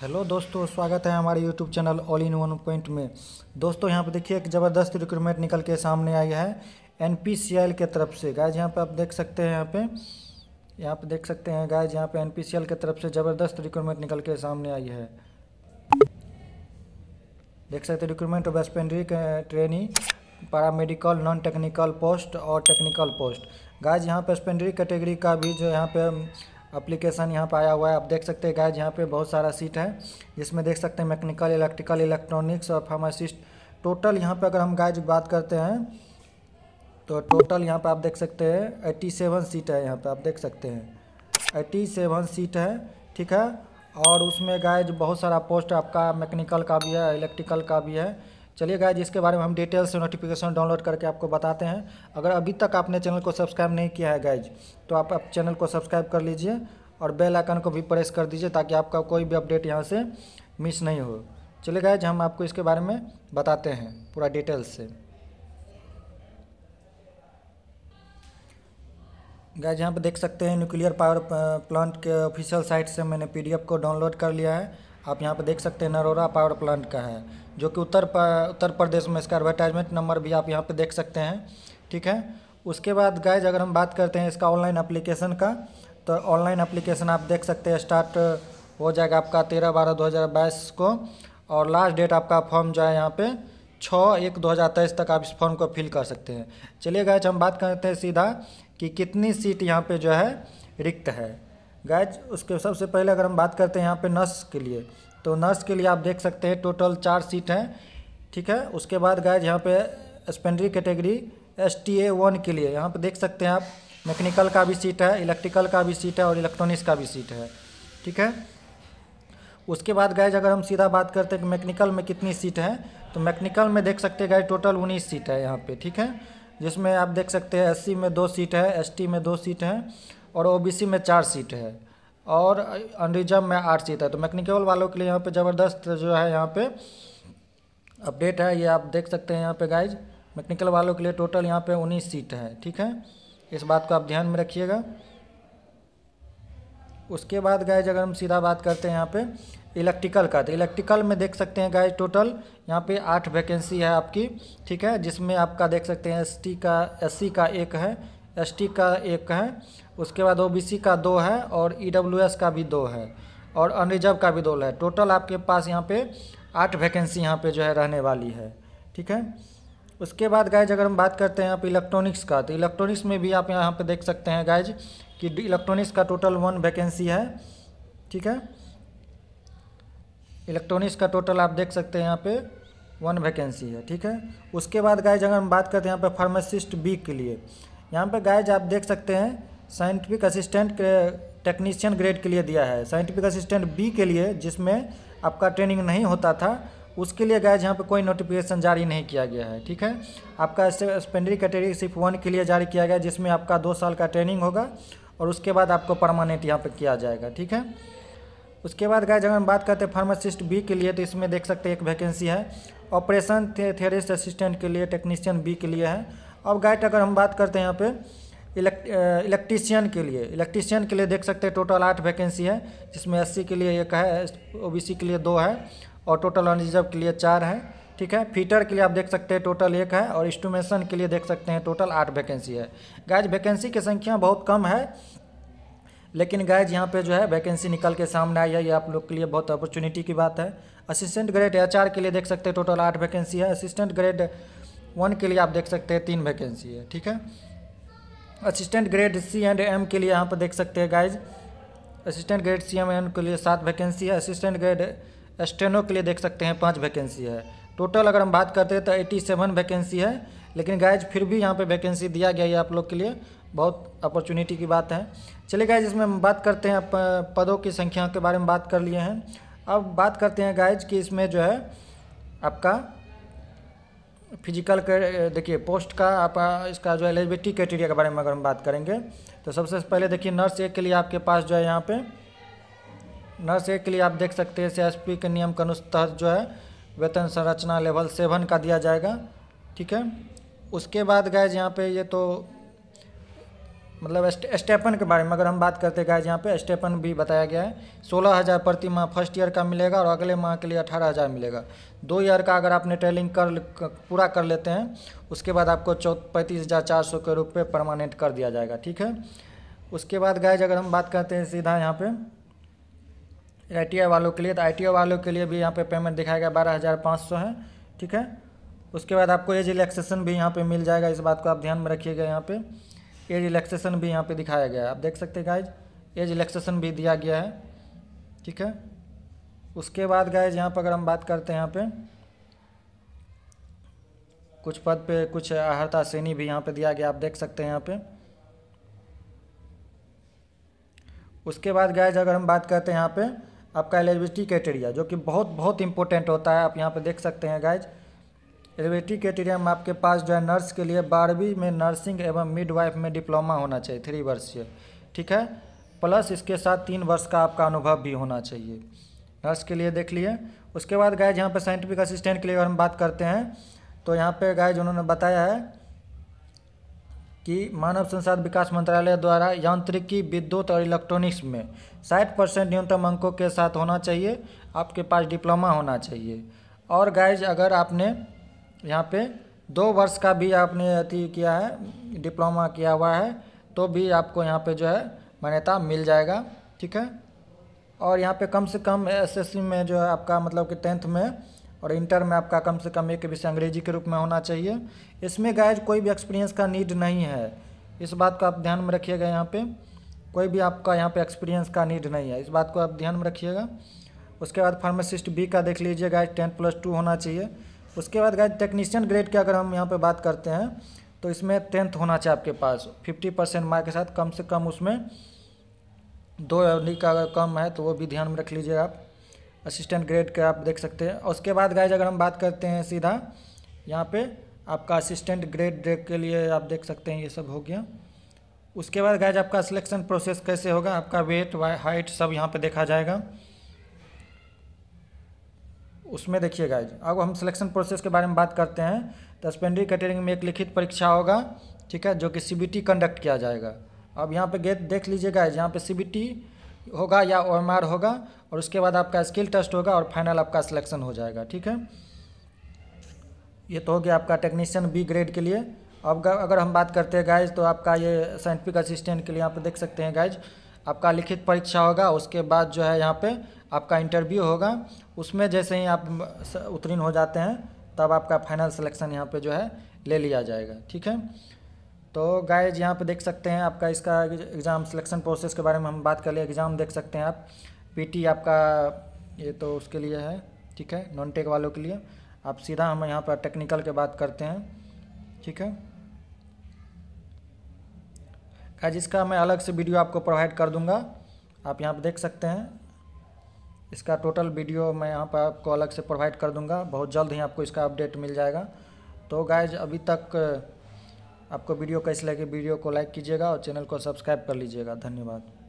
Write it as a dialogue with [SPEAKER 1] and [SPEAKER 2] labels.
[SPEAKER 1] hello दोस्तों स्वागत है हमारे YouTube channel all in one point में दोस्तों यहाँ पर देखिए एक ज़बरदस्त रिक्रूटमेंट निकल के सामने आई है एन पी सी एल के तरफ से गाइज यहाँ पर आप देख सकते हैं यहाँ पे यहाँ पे देख सकते हैं गाइज यहाँ पे एन पी सी एल के तरफ से ज़बरदस्त रिक्रूटमेंट निकल के सामने आई है देख सकते हैं recruitment of stipendiary trainee medical non technical post और टेक्निकल पोस्ट गाय यहाँ पे वेस्पेंड्री कैटेगरी का भी जो यहाँ पे अप्लीकेशन यहाँ पर आया हुआ है आप देख सकते हैं गायज यहाँ पे बहुत सारा सीट है जिसमें देख सकते हैं मैकेनिकल इलेक्ट्रिकल इलेक्ट्रॉनिक्स और फार्मासिस्ट टोटल यहाँ पे अगर हम गायज बात करते हैं तो टोटल यहाँ पे आप देख सकते हैं एट्टी सेवन सीट है यहाँ पे आप देख सकते हैं एट्टी सेवन सीट है ठीक है और उसमें गायज बहुत सारा पोस्ट आपका मैकेनिकल का भी है इलेक्ट्रिकल का भी है चलिए गाइज इसके बारे में हम डिटेल्स से नोटिफिकेशन डाउनलोड करके आपको बताते हैं अगर अभी तक आपने चैनल को सब्सक्राइब नहीं किया है गाइज तो आप, आप चैनल को सब्सक्राइब कर लीजिए और बेल आइकन को भी प्रेस कर दीजिए ताकि आपका कोई भी अपडेट यहाँ से मिस नहीं हो चलिए गाइज हम आपको इसके बारे में बताते हैं पूरा डिटेल्स से गाइज यहाँ पर देख सकते हैं न्यूक्लियर पावर प्लांट के ऑफिशियल साइट से मैंने पी को डाउनलोड कर लिया है आप यहाँ पर देख सकते हैं नरोरा पावर प्लांट का है जो कि उत्तर उत्तर प्रदेश में इसका एडवर्टाइजमेंट नंबर भी आप यहाँ पर देख सकते हैं ठीक है उसके बाद गाइज अगर हम बात करते हैं इसका ऑनलाइन अप्लीकेशन का तो ऑनलाइन अप्लीकेशन आप देख सकते हैं स्टार्ट हो जाएगा आपका तेरह बारह दो हज़ार बाईस को और लास्ट डेट आपका फॉर्म जो है यहाँ पे छः एक दो हज़ार तेईस तक आप इस फॉर्म को फिल कर सकते हैं चलिए गायज हम बात करते हैं सीधा कि कितनी सीट यहाँ पे जो है रिक्त है गायज उसके सबसे पहले अगर हम बात करते हैं यहाँ पे नर्स के लिए तो नर्स के लिए आप देख सकते हैं टोटल चार सीट हैं ठीक है उसके बाद गाय यहाँ पे stipendiary category S T A one के लिए यहाँ पे देख सकते हैं आप मैकेनिकल का भी सीट है इलेक्ट्रिकल का भी सीट है और इलेक्ट्रॉनिक्स का भी सीट है ठीक है उसके बाद गायज अगर हम सीधा बात करते हैं कि मैकेनिकल में कितनी सीट है तो मैकेनिकल में देख सकते हैं गाइज टोटल उन्नीस सीट है यहाँ पे ठीक है जिसमें आप देख सकते हैं एस में दो सीट है एस में दो सीट हैं और ओ में चार सीट है और अनरिजर्व में आठ सीट है तो मैकेनिकल वालों के लिए यहाँ पे ज़बरदस्त जो है यहाँ पे अपडेट है ये आप देख सकते हैं यहाँ पे गाइज मैकेनिकल वालों के लिए टोटल यहाँ पे उन्नीस सीट है ठीक है इस बात को आप ध्यान में रखिएगा उसके बाद गाइज अगर हम सीधा बात करते हैं यहाँ पर इलेक्ट्रिकल का तो इलेक्ट्रिकल में देख सकते हैं गाइज टोटल यहाँ पे आठ वैकेंसी है आपकी ठीक है जिसमें आपका देख सकते हैं एस का एस का एक है एसटी का एक है उसके बाद ओबीसी का दो है और ईडब्ल्यूएस e का भी दो है और अनरिजर्व का भी दो है टोटल आपके पास यहाँ पे आठ वैकेंसी यहाँ पे जो है रहने वाली है ठीक है उसके बाद गाइज अगर हम बात करते हैं यहाँ पर इलेक्ट्रॉनिक्स का तो इलेक्ट्रॉनिक्स में भी आप यहाँ पे देख सकते हैं गाइज कि इलेक्ट्रॉनिक्स का टोटल वन वैकेंसी है ठीक है इलेक्ट्रॉनिक्स का टोटल आप देख सकते हैं यहाँ पे वन वैकेंसी है ठीक है उसके बाद गाइज अगर हम बात करते हैं यहाँ पे फार्मासिस्ट बी के लिए यहाँ पर गाइज आप देख सकते हैं साइंटिफिक असिस्टेंट टेक्नीशियन ग्रेड के लिए दिया है साइंटिफिक असिस्टेंट बी के लिए जिसमें आपका ट्रेनिंग नहीं होता था उसके लिए गाइज यहाँ पे कोई नोटिफिकेशन जारी नहीं किया गया है ठीक है आपका स्पेंडरी कैटेगरी सिर्फ वन के लिए जारी किया गया जिसमें आपका दो साल का ट्रेनिंग होगा और उसके बाद आपको परमानेंट यहाँ पर किया जाएगा ठीक है उसके बाद गाइज अगर हम बात करते हैं फार्मासिस्ट बी के लिए तो इसमें देख सकते हैं एक वैकेंसी है ऑपरेशन थे, असिस्टेंट के लिए टेक्नीशियन बी के लिए है अब गाइट अगर हम बात करते हैं यहाँ पे इलेक्ट्रीशियन के लिए इलेक्ट्रीशियन के लिए देख सकते हैं टोटल आठ वैकेंसी है जिसमें एस के लिए एक है ओ के लिए दो है और टोटल अनरिजर्व के लिए चार है ठीक है फीटर के लिए आप देख सकते हैं टोटल एक है और इंस्टूमेशन के लिए देख सकते हैं टोटल आठ वैकेंसी है गाइज वैकेंसी की संख्या बहुत कम है लेकिन गाइज यहाँ पे जो है वैकेंसी निकल के सामने आई है ये आप लोग के लिए बहुत अपॉर्चुनिटी की बात है असिस्टेंट ग्रेड एच के लिए देख सकते हैं टोटल आठ वैकेंसी है असिस्टेंट ग्रेड वन के लिए आप देख सकते हैं तीन वैकेंसी है ठीक है assistant grade C and M के लिए यहाँ पर देख सकते हैं guys assistant grade C M M के लिए सात वैकेंसी है असिस्टेंट ग्रेड एस्टेनो के लिए देख सकते हैं पाँच वैकेंसी है टोटल अगर हम बात करते हैं तो एटी सेवन वैकेंसी है लेकिन गाइज फिर भी यहाँ पर वैकेंसी दिया गया है आप लोग के लिए बहुत अपॉर्चुनिटी की बात है चलिए गाइज इसमें हम बात करते हैं पदों की संख्या के बारे में बात कर लिए हैं अब बात करते हैं गाइज कि इसमें जो है आपका फिजिकल देखिए पोस्ट का आप इसका जो एलिजिबिलिटी क्राइटेरिया के बारे में अगर हम बात करेंगे तो सबसे पहले देखिए नर्स एक के लिए आपके पास जो है यहाँ पे नर्स एक के लिए आप देख सकते हैं सी के नियम के अनुसार जो है वेतन संरचना लेवल सेवन का दिया जाएगा ठीक है उसके बाद गए यहाँ पे ये तो मतलब स्टेपन के बारे में अगर हम बात करते गाइज यहाँ पे स्टेपन भी बताया गया है सोलह हज़ार प्रति माह फर्स्ट ईयर का मिलेगा और अगले माह के लिए अठारह हज़ार मिलेगा दो ईयर का अगर आपने ट्रेलिंग कर पूरा कर लेते हैं उसके बाद आपको चौ पैंतीस हज़ार चार सौ के रुपये परमानेंट कर दिया जाएगा ठीक है उसके बाद गाइज अगर हम बात करते हैं सीधा यहाँ पर आई वालों के लिए तो आई वालों के लिए भी यहाँ पे पेमेंट दिखाया गया बारह हज़ार पाँच सौ है ठीक है उसके बाद आपको एज रिलैक्सेशन भी यहाँ पर मिल जाएगा इस बात को आप ध्यान में रखिएगा यहाँ पर ये रिलैक्सेशन भी यहाँ पे दिखाया गया है आप देख सकते हैं गाइज ये रिलैक्सेशन भी दिया गया है ठीक है उसके बाद गाइज यहाँ पर अगर हम बात करते हैं यहाँ पे कुछ पद पे कुछ आहरता श्रेणी भी यहाँ पे दिया गया आप देख सकते हैं यहाँ पे उसके बाद गाइज अगर हम बात करते हैं यहाँ पे आपका एलिजिबिलिटी क्राइटेरिया जो कि बहुत बहुत इंपॉर्टेंट होता है आप यहाँ पे देख सकते हैं गाइज एलिवेटरी क्राइटेरिया में आपके पास जो है नर्स के लिए बारहवीं में नर्सिंग एवं मिडवाइफ में डिप्लोमा होना चाहिए थ्री वर्षीय ठीक है प्लस इसके साथ तीन वर्ष का आपका अनुभव भी होना चाहिए नर्स के लिए देख लिए उसके बाद गाइज यहाँ पर साइंटिफिक असिस्टेंट के लिए हम बात करते हैं तो यहाँ पर गाइज उन्होंने बताया है कि मानव संसाधन विकास मंत्रालय द्वारा यांत्रिकी विद्युत और इलेक्ट्रॉनिक्स में साठ परसेंट न्यूनतम अंकों के साथ होना चाहिए आपके पास डिप्लोमा होना चाहिए और गाइज अगर आपने यहाँ पे दो वर्ष का भी आपने अति किया है डिप्लोमा किया हुआ है तो भी आपको यहाँ पे जो है मान्यता मिल जाएगा ठीक है और यहाँ पे कम से कम एसएससी में जो है आपका मतलब कि टेंथ में और इंटर में आपका कम से कम एक विषय अंग्रेजी के रूप में होना चाहिए इसमें गायज कोई भी एक्सपीरियंस का नीड नहीं है इस बात को आप ध्यान में रखिएगा यहाँ पर कोई भी आपका यहाँ पे एक्सपीरियंस का नीड नहीं है इस बात को आप ध्यान में रखिएगा उसके बाद फार्मासिस्ट बी का देख लीजिए गायज टेंथ प्लस टू होना चाहिए उसके बाद गाय टेक्नीशियन ग्रेड की अगर हम यहाँ पर बात करते हैं तो इसमें टेंथ होना चाहिए आपके पास फिफ्टी परसेंट मार्क के साथ कम से कम उसमें दो एवनी का अगर कम है तो वो भी ध्यान में रख लीजिए आप असिस्टेंट ग्रेड के आप देख सकते हैं उसके बाद गाइज अगर हम बात करते हैं सीधा यहाँ पे आपका असिस्टेंट ग्रेड के लिए आप देख सकते हैं ये सब हो गया उसके बाद गाइज आपका सिलेक्शन प्रोसेस कैसे होगा आपका वेट हाइट सब यहाँ पे देखा जाएगा उसमें देखिए गाइज अब हम सिलेक्शन प्रोसेस के बारे में बात करते हैं तो स्पेंडरी कैटेगरी में एक लिखित परीक्षा होगा ठीक है जो कि सी कंडक्ट किया जाएगा अब यहाँ पे गेट देख लीजिए गाइज यहाँ पे सी होगा या ओ होगा और उसके बाद आपका स्किल टेस्ट होगा और फाइनल आपका सिलेक्शन हो जाएगा ठीक है ये तो हो गया आपका टेक्नीशियन बी ग्रेड के लिए अब अगर हम बात करते हैं गाइज तो आपका ये साइंटिफिक असिस्टेंट के लिए यहाँ पर देख सकते हैं गाइज आपका लिखित परीक्षा होगा उसके बाद जो है यहाँ पे आपका इंटरव्यू होगा उसमें जैसे ही आप उत्तीर्ण हो जाते हैं तब आपका फाइनल सिलेक्शन यहाँ पे जो है ले लिया जाएगा ठीक है तो गाइज यहाँ पे देख सकते हैं आपका इसका एग्ज़ाम सिलेक्शन प्रोसेस के बारे में हम बात कर लिए एग्ज़ाम देख सकते हैं आप पी आपका ये तो उसके लिए है ठीक है नॉन टेक वालों के लिए आप सीधा हम यहाँ पर टेक्निकल के बात करते हैं ठीक है का जिसका मैं अलग से वीडियो आपको प्रोवाइड कर दूंगा आप यहाँ पर देख सकते हैं इसका टोटल वीडियो मैं यहाँ पर आपको अलग से प्रोवाइड कर दूंगा बहुत जल्द ही आपको इसका अपडेट मिल जाएगा तो गाइज अभी तक आपको वीडियो कैसे लगे वीडियो को लाइक कीजिएगा और चैनल को सब्सक्राइब कर लीजिएगा धन्यवाद